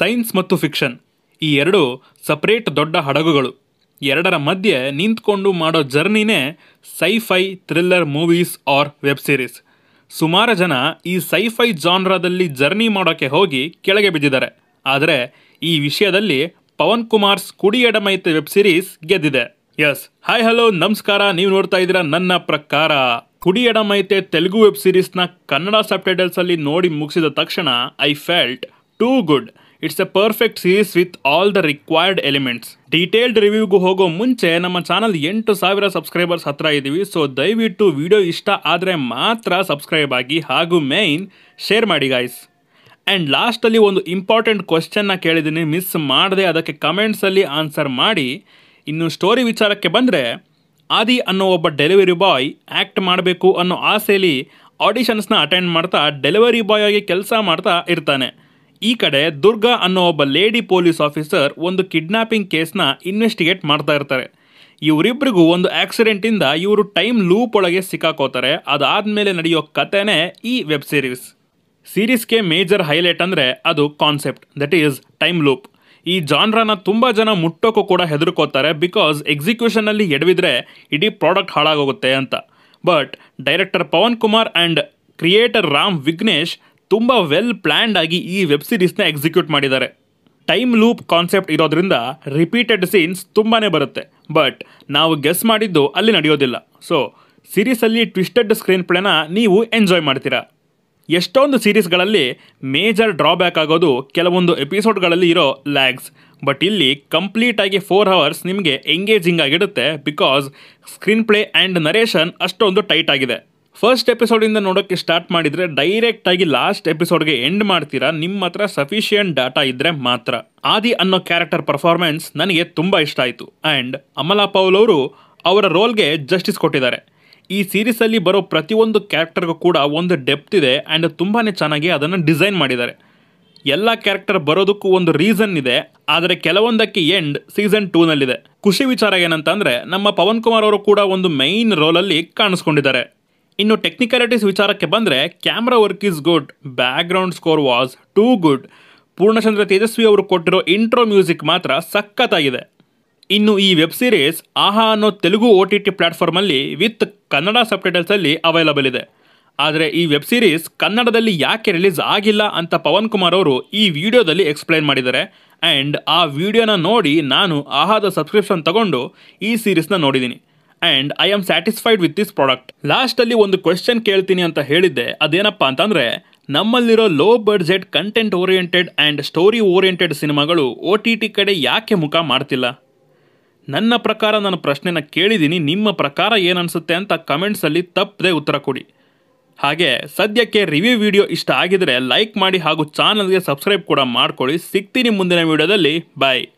science ಮತ್ತು fiction ಈ ಎರಡು ಸಪ್ರೇಟ್ ದೊಡ್ಡ ಹಡಗುಗಳು ಎರಡರ ಮಧ್ಯೆ ನಿಂತ್ಕೊಂಡು ಮಾಡೋ ಜರ್ನಿನೇ sci-fi thriller movies or web series ಸುಮಾರು ಜನ ಈ ಸೈಫೈ ಜಾನ್ರಾದಲ್ಲಿ ಜರ್ನಿ ಮಾಡೋಕ್ಕೆ ಹೋಗಿ ಕೆಳಗೆ ಬಿದ್ದಿದ್ದಾರೆ ಆದರೆ ಈ ವಿಷಯದಲ್ಲಿ ಪವನ್ ಕುಮಾರ್ಸ್ ಕುಡಿಯಡಮೈತೆ ವೆಬ್ ಸೀರೀಸ್ ಗೆದ್ದಿದೆ ಎಸ್ ಹಾಯ್ ಹಲೋ ನಮಸ್ಕಾರ ನೀವು ನೋಡ್ತಾ ಇದ್ದೀರಾ ನನ್ನ ಪ್ರಕಾರ ಕುಡಿಯಡಮೈತೆ ತೆಲುಗು ವೆಬ್ ಸೀರೀಸ್ನ ಕನ್ನಡ ಸಬ್ ಅಲ್ಲಿ ನೋಡಿ ಮುಗಿಸಿದ ತಕ್ಷಣ I felt too good it's a perfect series with all the required elements detailed ರಿವ್ಯೂಗೂ ಹೋಗೋ ಮುಂಚೆ ನಮ್ಮ ಚಾನಲ್ ಎಂಟು ಸಾವಿರ ಸಬ್ಸ್ಕ್ರೈಬರ್ಸ್ ಹತ್ರ ಇದ್ದೀವಿ ಸೊ ದಯವಿಟ್ಟು ವಿಡಿಯೋ ಇಷ್ಟ ಆದರೆ ಮಾತ್ರ ಸಬ್ಸ್ಕ್ರೈಬ್ ಆಗಿ ಹಾಗೂ ಮೇಯ್ನ್ ಶೇರ್ ಮಾಡಿ ಗಾಯ್ಸ್ ಆ್ಯಂಡ್ ಲಾಸ್ಟಲ್ಲಿ ಒಂದು ಇಂಪಾರ್ಟೆಂಟ್ ಕ್ವಶನ್ನ ಕೇಳಿದ್ದೀನಿ ಮಿಸ್ ಮಾಡದೆ ಅದಕ್ಕೆ ಕಮೆಂಟ್ಸಲ್ಲಿ ಆನ್ಸರ್ ಮಾಡಿ ಇನ್ನು ಸ್ಟೋರಿ ವಿಚಾರಕ್ಕೆ ಬಂದರೆ ಆದಿ ಅನ್ನೋ ಒಬ್ಬ ಡೆಲಿವರಿ ಬಾಯ್ ಆ್ಯಕ್ಟ್ ಮಾಡಬೇಕು ಅನ್ನೋ ಆಸೆಯಲ್ಲಿ ಆಡಿಷನ್ಸ್ನ ಅಟೆಂಡ್ ಮಾಡ್ತಾ ಡೆಲಿವರಿ ಬಾಯ್ ಆಗಿ ಕೆಲಸ ಮಾಡ್ತಾ ಇರ್ತಾನೆ ಈ ಕಡೆ ದುರ್ಗಾ ಅನ್ನೋ ಒಬ್ಬ ಲೇಡಿ ಪೊಲೀಸ್ ಆಫೀಸರ್ ಒಂದು ಕಿಡ್ನಾಪಿಂಗ್ ಕೇಸ್ನ ಇನ್ವೆಸ್ಟಿಗೇಟ್ ಮಾಡ್ತಾ ಇರ್ತಾರೆ ಇವರಿಬ್ಬರಿಗೂ ಒಂದು ಆಕ್ಸಿಡೆಂಟಿಂದ ಇವರು ಟೈಮ್ ಲೂಪ್ ಒಳಗೆ ಸಿಕ್ಕಾಕೋತಾರೆ ಅದಾದಮೇಲೆ ನಡೆಯೋ ಕಥೆನೇ ಈ ವೆಬ್ ಸೀರೀಸ್ ಸೀರೀಸ್ಗೆ ಮೇಜರ್ ಹೈಲೈಟ್ ಅಂದರೆ ಅದು concept that is time loop ಈ ಜಾನ್ರನ ತುಂಬ ಜನ ಮುಟ್ಟೋಕ್ಕೂ ಕೂಡ ಹೆದರ್ಕೋತಾರೆ ಬಿಕಾಸ್ ಎಕ್ಸಿಕ್ಯೂಷನಲ್ಲಿ ಎಡವಿದ್ರೆ ಇಡೀ ಪ್ರಾಡಕ್ಟ್ ಹಾಳಾಗೋಗುತ್ತೆ ಅಂತ but director Pawan Kumar and creator Ram Vignesh ತುಂಬ ವೆಲ್ ಪ್ಲ್ಯಾಂಡ್ ಆಗಿ ಈ ವೆಬ್ ಸೀರೀಸ್ನ ಎಕ್ಸಿಕ್ಯೂಟ್ ಮಾಡಿದ್ದಾರೆ ಟೈಮ್ ಲೂಪ್ ಕಾನ್ಸೆಪ್ಟ್ ಇರೋದ್ರಿಂದ ರಿಪೀಟೆಡ್ ಸೀನ್ಸ್ ತುಂಬಾ ಬರುತ್ತೆ ಬಟ್ ನಾವು ಗೆಸ್ ಮಾಡಿದ್ದು ಅಲ್ಲಿ ನಡೆಯೋದಿಲ್ಲ ಸೊ ಸೀರೀಸಲ್ಲಿ ಟ್ವಿಸ್ಟೆಡ್ ಸ್ಕ್ರೀನ್ ಪ್ಲೇನ ನೀವು ಎಂಜಾಯ್ ಮಾಡ್ತೀರಾ ಎಷ್ಟೊಂದು ಸೀರೀಸ್ಗಳಲ್ಲಿ ಮೇಜರ್ ಡ್ರಾಬ್ಯಾಕ್ ಆಗೋದು ಕೆಲವೊಂದು ಎಪಿಸೋಡ್ಗಳಲ್ಲಿ ಇರೋ ಲ್ಯಾಗ್ಸ್ ಬಟ್ ಇಲ್ಲಿ ಕಂಪ್ಲೀಟಾಗಿ ಫೋರ್ ಅವರ್ಸ್ ನಿಮಗೆ ಎಂಗೇಜಿಂಗ್ ಆಗಿರುತ್ತೆ because screen play and narration ಅಷ್ಟೊಂದು ಟೈಟ್ ಆಗಿದೆ ಫಸ್ಟ್ ಎಪಿಸೋಡಿಂದ ನೋಡೋಕ್ಕೆ ಸ್ಟಾರ್ಟ್ ಮಾಡಿದರೆ ಡೈರೆಕ್ಟಾಗಿ ಲಾಸ್ಟ್ ಎಪಿಸೋಡ್ಗೆ ಎಂಡ್ ಮಾಡ್ತೀರಾ ನಿಮ್ಮ ಹತ್ರ ಸಫಿಷಿಯಂಟ್ ಡಾಟಾ ಇದ್ದರೆ ಮಾತ್ರ ಆದಿ ಅನ್ನೋ ಕ್ಯಾರೆಕ್ಟರ್ ಪರ್ಫಾರ್ಮೆನ್ಸ್ ನನಗೆ ತುಂಬ ಇಷ್ಟ ಆಯಿತು ಆ್ಯಂಡ್ ಅಮಲಾ ಪೌಲ್ ಅವರು ಅವರ ರೋಲ್ಗೆ ಜಸ್ಟಿಸ್ ಕೊಟ್ಟಿದ್ದಾರೆ ಈ ಸೀರೀಸಲ್ಲಿ ಬರೋ ಪ್ರತಿಯೊಂದು ಕ್ಯಾರೆಕ್ಟರ್ಗೂ ಕೂಡ ಒಂದು ಡೆಪ್ತ್ ಇದೆ ಆ್ಯಂಡ್ ತುಂಬಾ ಚೆನ್ನಾಗಿ ಅದನ್ನು ಡಿಸೈನ್ ಮಾಡಿದ್ದಾರೆ ಎಲ್ಲ ಕ್ಯಾರೆಕ್ಟರ್ ಬರೋದಕ್ಕೂ ಒಂದು ರೀಸನ್ ಇದೆ ಆದರೆ ಕೆಲವೊಂದಕ್ಕೆ ಎಂಡ್ ಸೀಸನ್ ಟೂನಲ್ಲಿದೆ ಖುಷಿ ವಿಚಾರ ಏನಂತ ನಮ್ಮ ಪವನ್ ಕುಮಾರ್ ಅವರು ಕೂಡ ಒಂದು ಮೈನ್ ರೋಲಲ್ಲಿ ಕಾಣಿಸ್ಕೊಂಡಿದ್ದಾರೆ ಇನ್ನು ಟೆಕ್ನಿಕಾಲಿಟೀಸ್ ವಿಚಾರಕ್ಕೆ ಬಂದರೆ camera work is good back score was too good Poornachandra Tejaswi ಅವರು ಕೊಟ್ಟಿರೋ ಇಂಟ್ರೋ ಮ್ಯೂಸಿಕ್ ಮಾತ್ರ ಸಖತ್ತಾಗಿದೆ ಇನ್ನು ಈ ವೆಬ್ ಸೀರೀಸ್ ಆಹಾ ಅನ್ನೋ ತೆಲುಗು ಓ ಟಿ ಟಿ ಪ್ಲ್ಯಾಟ್ಫಾರ್ಮಲ್ಲಿ ವಿತ್ ಕನ್ನಡ ಸಬ್ ಅವೈಲಬಲ್ ಇದೆ ಆದರೆ ಈ ವೆಬ್ ಸೀರೀಸ್ ಕನ್ನಡದಲ್ಲಿ ಯಾಕೆ ರಿಲೀಸ್ ಆಗಿಲ್ಲ ಅಂತ ಪವನ್ ಕುಮಾರ್ ಅವರು ಈ ವಿಡಿಯೋದಲ್ಲಿ ಎಕ್ಸ್ಪ್ಲೈನ್ ಮಾಡಿದ್ದಾರೆ ಆ್ಯಂಡ್ ಆ ವಿಡಿಯೋನ ನೋಡಿ ನಾನು ಆಹಾದ ಸಬ್ಸ್ಕ್ರಿಪ್ಷನ್ ತಗೊಂಡು ಈ ಸೀರೀಸ್ನ ನೋಡಿದ್ದೀನಿ and I am satisfied with this product ಲಾಸ್ಟಲ್ಲಿ ಒಂದು ಕ್ವೆಶನ್ ಕೇಳ್ತೀನಿ ಅಂತ ಹೇಳಿದ್ದೆ ಅದೇನಪ್ಪ ಅಂತಂದರೆ ನಮ್ಮಲ್ಲಿರೋ low budget content oriented and story oriented ಸಿನಿಮಾಗಳು ಓ ಟಿ ಟಿ ಕಡೆ ಯಾಕೆ ಮುಖ ಮಾಡ್ತಿಲ್ಲ ನನ್ನ ಪ್ರಕಾರ ನಾನು ಪ್ರಶ್ನೆನ ಕೇಳಿದ್ದೀನಿ ನಿಮ್ಮ ಪ್ರಕಾರ ಏನನ್ಸುತ್ತೆ ಅಂತ ಕಮೆಂಟ್ಸಲ್ಲಿ ತಪ್ಪದೆ ಉತ್ತರ ಕೊಡಿ ಹಾಗೆ ಸದ್ಯಕ್ಕೆ ರಿವ್ಯೂ ವಿಡಿಯೋ ಇಷ್ಟ ಆಗಿದರೆ ಲೈಕ್ ಮಾಡಿ ಹಾಗೂ ಚಾನಲ್ಗೆ ಸಬ್ಸ್ಕ್ರೈಬ್ ಕೂಡ ಮಾಡ್ಕೊಳ್ಳಿ ಸಿಗ್ತೀನಿ ಮುಂದಿನ ವಿಡಿಯೋದಲ್ಲಿ ಬಾಯ್